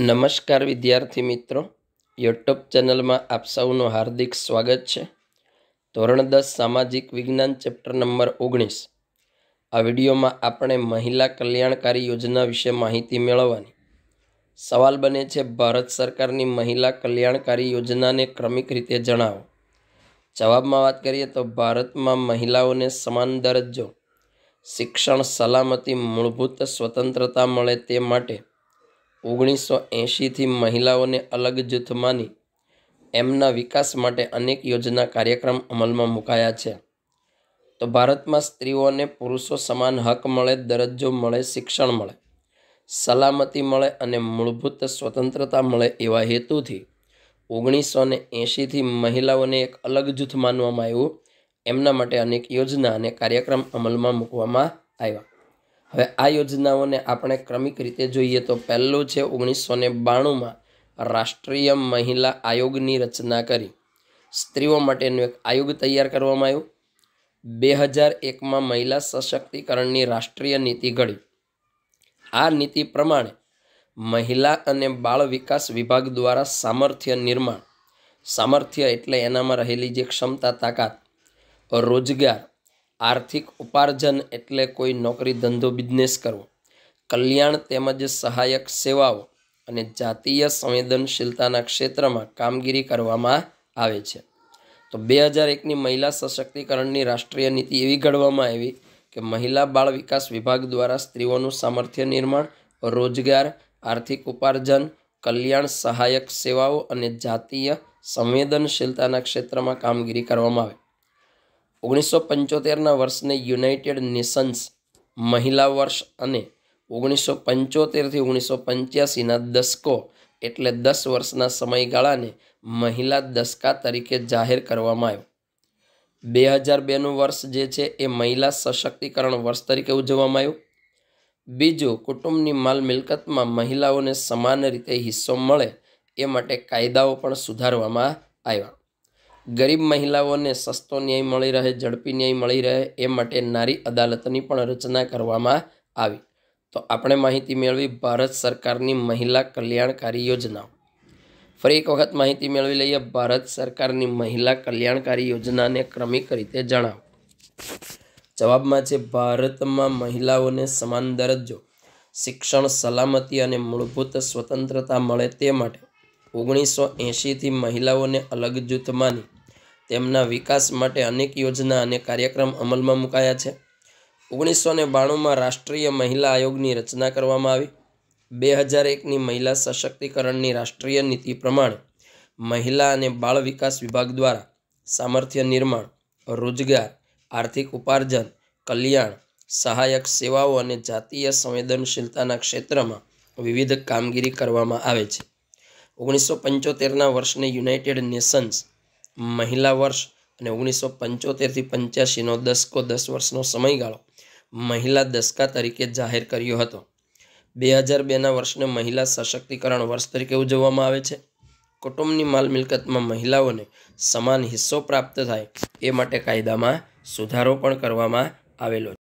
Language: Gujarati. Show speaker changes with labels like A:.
A: નમસ્કાર વિદ્યાર્થી મિત્રો યુટ્યુબ ચેનલમાં આપ સૌનું હાર્દિક સ્વાગત છે ધોરણ દસ સામાજિક વિજ્ઞાન ચેપ્ટર નંબર ઓગણીસ આ વિડીયોમાં આપણે મહિલા કલ્યાણકારી યોજના વિશે માહિતી મેળવવાની સવાલ બને છે ભારત સરકારની મહિલા કલ્યાણકારી યોજનાને ક્રમિક રીતે જણાવો જવાબમાં વાત કરીએ તો ભારતમાં મહિલાઓને સમાન દરજ્જો શિક્ષણ સલામતી મૂળભૂત સ્વતંત્રતા મળે તે માટે ઓગણીસો એંશીથી મહિલાઓને અલગ જૂથ માની એમના વિકાસ માટે અનેક યોજના કાર્યક્રમ અમલમાં મુકાયા છે તો ભારતમાં સ્ત્રીઓને પુરુષો સમાન હક મળે દરજ્જો મળે શિક્ષણ મળે સલામતી મળે અને મૂળભૂત સ્વતંત્રતા મળે એવા હેતુથી ઓગણીસો ને એંશીથી મહિલાઓને એક અલગ જૂથ માનવામાં આવ્યું એમના માટે અનેક યોજના અને કાર્યક્રમ અમલમાં મૂકવામાં આવ્યા હવે આ યોજનાઓને આપણે ક્રમિક રીતે જોઈએ તો પહેલું છે ઓગણીસો ને બાણુંમાં રાષ્ટ્રીય મહિલા આયોગની રચના કરી સ્ત્રીઓ માટેનું એક આયોગ તૈયાર કરવામાં આવ્યું બે હજાર એકમાં મહિલા સશક્તિકરણની રાષ્ટ્રીય નીતિ ઘડી આ નીતિ પ્રમાણે મહિલા અને બાળ વિકાસ વિભાગ દ્વારા સામર્થ્ય નિર્માણ સામર્થ્ય એટલે એનામાં રહેલી જે ક્ષમતા તાકાત રોજગાર આર્થિક ઉપાર્જન એટલે કોઈ નોકરી ધંધો બિઝનેસ કરવો કલ્યાણ તેમજ સહાયક સેવાઓ અને જાતીય સંવેદનશીલતાના ક્ષેત્રમાં કામગીરી કરવામાં આવે છે તો બે હજાર એકની મહિલા સશક્તિકરણની રાષ્ટ્રીય નીતિ એવી ઘડવામાં આવી કે મહિલા બાળ વિકાસ વિભાગ દ્વારા સ્ત્રીઓનું સામર્થ્ય નિર્માણ રોજગાર આર્થિક ઉપાર્જન કલ્યાણ સહાયક સેવાઓ અને જાતીય સંવેદનશીલતાના ક્ષેત્રમાં કામગીરી કરવામાં આવે ઓગણીસો પંચોતેરના વર્ષને યુનાઇટેડ નેશન્સ મહિલા વર્ષ અને ઓગણીસો પંચોતેરથી ઓગણીસો પંચ્યાસીના દશકો એટલે દસ વર્ષના સમયગાળાને મહિલા દશકા તરીકે જાહેર કરવામાં આવ્યો બે હજાર બેનું વર્ષ જે છે એ મહિલા સશક્તિકરણ વર્ષ તરીકે ઉજવવામાં આવ્યું બીજું કુટુંબની માલ મિલકતમાં મહિલાઓને સમાન રીતે હિસ્સો મળે એ માટે કાયદાઓ પણ સુધારવામાં આવ્યા ગરીબ મહિલાઓને સસ્તો ન્યાય મળી રહે ઝડપી ન્યાય મળી રહે એ માટે નારી અદાલતની પણ રચના કરવામાં આવી તો આપણે માહિતી મેળવી ભારત સરકારની મહિલા કલ્યાણકારી યોજનાઓ ફરી એક વખત માહિતી મેળવી લઈએ ભારત સરકારની મહિલા કલ્યાણકારી યોજનાને ક્રમિક રીતે જણાવો જવાબમાં છે ભારતમાં મહિલાઓને સમાન દરજ્જો શિક્ષણ સલામતી અને મૂળભૂત સ્વતંત્રતા મળે તે માટે ઓગણીસો એંશીથી મહિલાઓને અલગ જૂથ માની તેમના વિકાસ માટે અનેક યોજના અને કાર્યક્રમ અમલમાં મુકાયા છે ઓગણીસો ને બાણુંમાં રાષ્ટ્રીય મહિલા આયોગની રચના કરવામાં આવી બે હજાર એકની મહિલા સશક્તિકરણની રાષ્ટ્રીય નીતિ પ્રમાણે મહિલા અને બાળ વિકાસ વિભાગ દ્વારા સામર્થ્ય નિર્માણ રોજગાર આર્થિક ઉપાર્જન કલ્યાણ સહાયક સેવાઓ અને જાતીય સંવેદનશીલતાના ક્ષેત્રમાં વિવિધ કામગીરી કરવામાં આવે છે ઓગણીસો પંચોતેરના વર્ષને યુનાઇટેડ નેશન્સ મહિલા વર્ષ અને ઓગણીસો પંચોતેરથી પંચ્યાસીનો દસકો દસ વર્ષનો સમયગાળો મહિલા દસકા તરીકે જાહેર કર્યો હતો બે હજાર બેના વર્ષને મહિલા સશક્તિકરણ વર્ષ તરીકે ઉજવવામાં આવે છે કુટુંબની માલ મિલકતમાં મહિલાઓને સમાન હિસ્સો પ્રાપ્ત થાય એ માટે કાયદામાં સુધારો પણ કરવામાં આવેલો છે